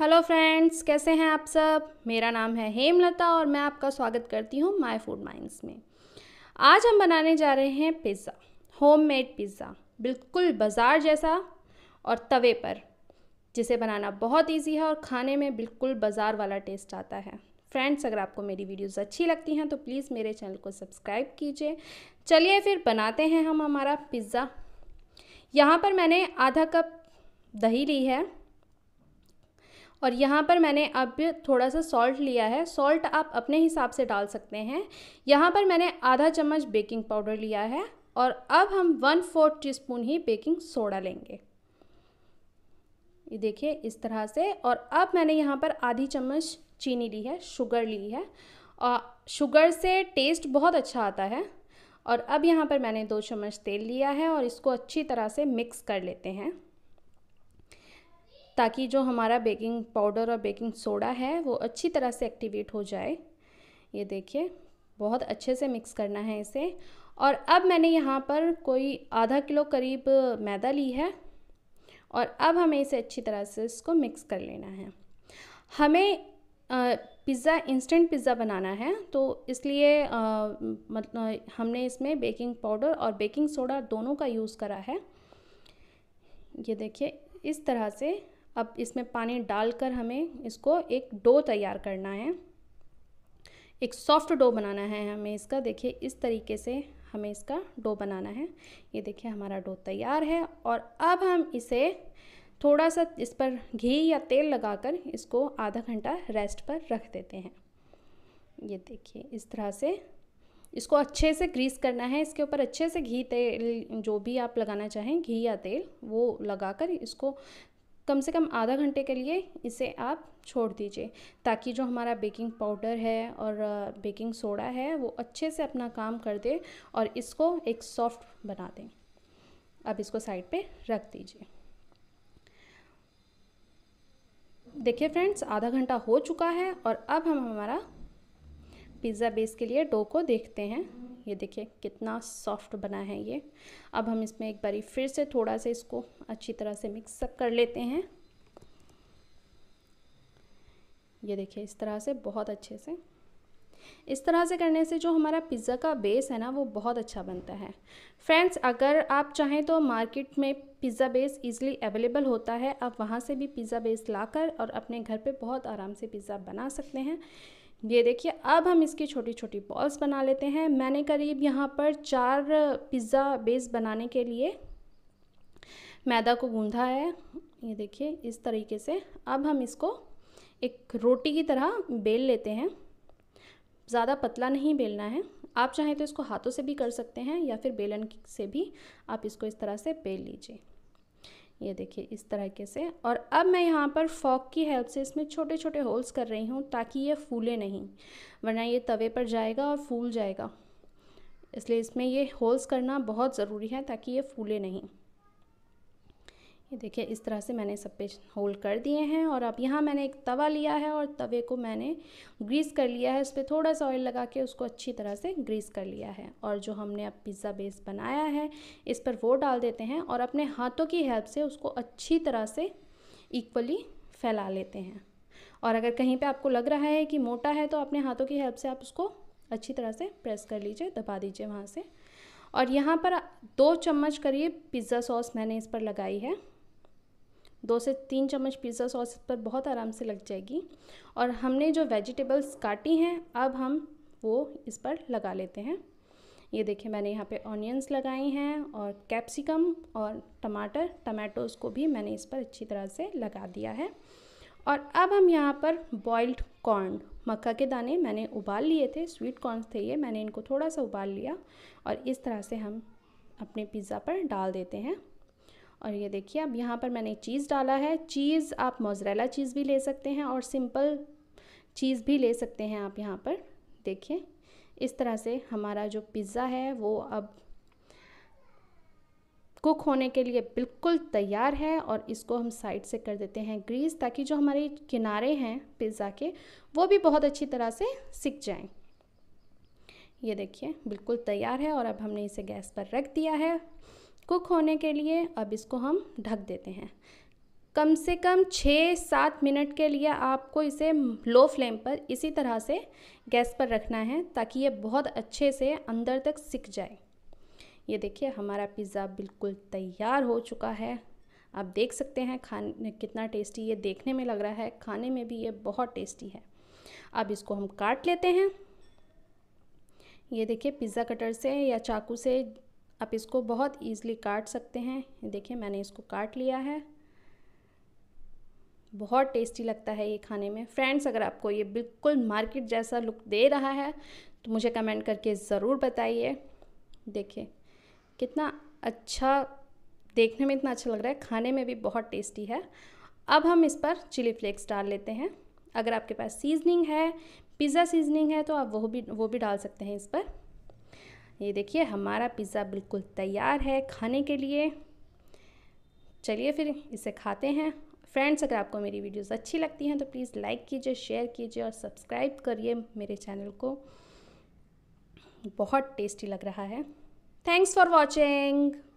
hello friends कैसे हैं आप सब मेरा नाम है हेमलता और मैं आपका स्वागत करती हूँ माय फूड माइंड्स में आज हम बनाने जा रहे हैं पिज़्ज़ा होममेड पिज़्ज़ा बिल्कुल बाज़ार जैसा और तवे पर जिसे बनाना बहुत इजी है और खाने में बिल्कुल बाज़ार वाला टेस्ट आता है फ्रेंड्स अगर आपको मेरी वीडियोज़ अच्छी लगती हैं तो प्लीज़ मेरे चैनल को सब्सक्राइब कीजिए चलिए फिर बनाते हैं हम हमारा पिज़्ज़ा यहाँ पर मैंने आधा कप दही ली है और यहाँ पर मैंने अब थोड़ा सा सॉल्ट लिया है सॉल्ट आप अपने हिसाब से डाल सकते हैं यहाँ पर मैंने आधा चम्मच बेकिंग पाउडर लिया है और अब हम वन फोर्थ टी स्पून ही बेकिंग सोडा लेंगे ये देखिए इस तरह से और अब मैंने यहाँ पर आधी चम्मच चीनी ली है शुगर ली है और शुगर से टेस्ट बहुत अच्छा आता है और अब यहाँ पर मैंने दो चम्मच तेल लिया है और इसको अच्छी तरह से मिक्स कर लेते हैं ताकि जो हमारा बेकिंग पाउडर और बेकिंग सोडा है वो अच्छी तरह से एक्टिवेट हो जाए ये देखिए बहुत अच्छे से मिक्स करना है इसे और अब मैंने यहाँ पर कोई आधा किलो करीब मैदा ली है और अब हमें इसे अच्छी तरह से इसको मिक्स कर लेना है हमें पिज़्ज़ा इंस्टेंट पिज़्ज़ा बनाना है तो इसलिए मतलब हमने इसमें बेकिंग पाउडर और बेकिंग सोडा दोनों का यूज़ करा है ये देखिए इस तरह से अब इसमें पानी डालकर हमें इसको एक डो तैयार करना है एक सॉफ्ट डो बनाना है हमें इसका देखिए इस तरीके से हमें इसका डो बनाना है ये देखिए हमारा डो तैयार है और अब हम इसे थोड़ा सा इस पर घी या तेल लगाकर इसको आधा घंटा रेस्ट पर रख देते हैं ये देखिए इस तरह से इसको अच्छे से ग्रीस करना है इसके ऊपर अच्छे से घी तेल जो भी आप लगाना चाहें घी या तेल वो लगाकर इसको कम से कम आधा घंटे के लिए इसे आप छोड़ दीजिए ताकि जो हमारा बेकिंग पाउडर है और बेकिंग सोडा है वो अच्छे से अपना काम कर दे और इसको एक सॉफ्ट बना दें अब इसको साइड पे रख दीजिए देखिए फ्रेंड्स आधा घंटा हो चुका है और अब हम हमारा पिज़्ज़ा बेस के लिए डो को देखते हैं ये देखिए कितना सॉफ्ट बना है ये अब हम इसमें एक बारी फिर से थोड़ा सा इसको अच्छी तरह से मिक्स कर लेते हैं ये देखिए इस तरह से बहुत अच्छे से इस तरह से करने से जो हमारा पिज़्ज़ा का बेस है ना वो बहुत अच्छा बनता है फ्रेंड्स अगर आप चाहें तो मार्केट में पिज़्ज़ा बेस इजीली अवेलेबल होता है आप वहाँ से भी पिज़्ज़ा बेस लाकर और अपने घर पे बहुत आराम से पिज़्ज़ा बना सकते हैं ये देखिए अब हम इसकी छोटी छोटी बॉल्स बना लेते हैं मैंने करीब यहाँ पर चार पिज़्ज़ा बेस बनाने के लिए मैदा को गूंधा है ये देखिए इस तरीके से अब हम इसको एक रोटी की तरह बेल लेते हैं ज़्यादा पतला नहीं बेलना है आप चाहें तो इसको हाथों से भी कर सकते हैं या फिर बेलन से भी आप इसको इस तरह से बेल लीजिए ये देखिए इस तरीके से और अब मैं यहाँ पर फॉक की हेल्प से इसमें छोटे छोटे होल्स कर रही हूँ ताकि ये फूले नहीं वरना ये तवे पर जाएगा और फूल जाएगा इसलिए इसमें ये होल्स करना बहुत ज़रूरी है ताकि ये फूले नहीं ये देखिए इस तरह से मैंने सब पे होल्ड कर दिए हैं और अब यहाँ मैंने एक तवा लिया है और तवे को मैंने ग्रीस कर लिया है उस पर थोड़ा सा ऑयल लगा के उसको अच्छी तरह से ग्रीस कर लिया है और जो हमने अब पिज़्ज़ा बेस बनाया है इस पर वो डाल देते हैं और अपने हाथों की हेल्प से उसको अच्छी तरह से इक्वली फैला लेते हैं और अगर कहीं पर आपको लग रहा है कि मोटा है तो अपने हाथों की हेल्प से आप उसको अच्छी तरह से प्रेस कर लीजिए दबा दीजिए वहाँ से और यहाँ पर दो चम्मच करीब पिज़्ज़ा सॉस मैंने इस पर लगाई है दो से तीन चम्मच पिज़्ज़ा सॉस पर बहुत आराम से लग जाएगी और हमने जो वेजिटेबल्स काटी हैं अब हम वो इस पर लगा लेते हैं ये देखिए मैंने यहाँ पे ऑनियंस लगाई हैं और कैप्सिकम और टमाटर टमाटोज़ को भी मैंने इस पर अच्छी तरह से लगा दिया है और अब हम यहाँ पर बॉइल्ड कॉर्न मक्का के दाने मैंने उबाल लिए थे स्वीट कॉर्न थे ये मैंने इनको थोड़ा सा उबाल लिया और इस तरह से हम अपने पिज़्ज़ा पर डाल देते हैं और ये देखिए अब यहाँ पर मैंने चीज़ डाला है चीज़ आप मोजरेला चीज़ भी ले सकते हैं और सिंपल चीज़ भी ले सकते हैं आप यहाँ पर देखिए इस तरह से हमारा जो पिज़्ज़ा है वो अब कुक होने के लिए बिल्कुल तैयार है और इसको हम साइड से कर देते हैं ग्रीस ताकि जो हमारे किनारे हैं पिज़्ज़ा के वो भी बहुत अच्छी तरह से सिक जाएं ये देखिए बिल्कुल तैयार है और अब हमने इसे गैस पर रख दिया है कुक होने के लिए अब इसको हम ढक देते हैं कम से कम छः सात मिनट के लिए आपको इसे लो फ्लेम पर इसी तरह से गैस पर रखना है ताकि ये बहुत अच्छे से अंदर तक सिक जाए ये देखिए हमारा पिज़्ज़ा बिल्कुल तैयार हो चुका है आप देख सकते हैं खाने कितना टेस्टी ये देखने में लग रहा है खाने में भी ये बहुत टेस्टी है अब इसको हम काट लेते हैं ये देखिए पिज़्ज़ा कटर से या चाकू से आप इसको बहुत ईज़िली काट सकते हैं देखिए मैंने इसको काट लिया है बहुत टेस्टी लगता है ये खाने में फ्रेंड्स अगर आपको ये बिल्कुल मार्केट जैसा लुक दे रहा है तो मुझे कमेंट करके ज़रूर बताइए देखिए कितना अच्छा देखने में इतना अच्छा लग रहा है खाने में भी बहुत टेस्टी है अब हम इस पर चिली फ्लेक्स डाल लेते हैं अगर आपके पास सीजनिंग है पिज़्ज़ा सीजनिंग है तो आप वो भी वो भी डाल सकते हैं इस पर ये देखिए हमारा पिज़्ज़ा बिल्कुल तैयार है खाने के लिए चलिए फिर इसे खाते हैं फ्रेंड्स अगर आपको मेरी वीडियोस अच्छी लगती हैं तो प्लीज़ लाइक कीजिए शेयर कीजिए और सब्सक्राइब करिए मेरे चैनल को बहुत टेस्टी लग रहा है थैंक्स फॉर वॉचिंग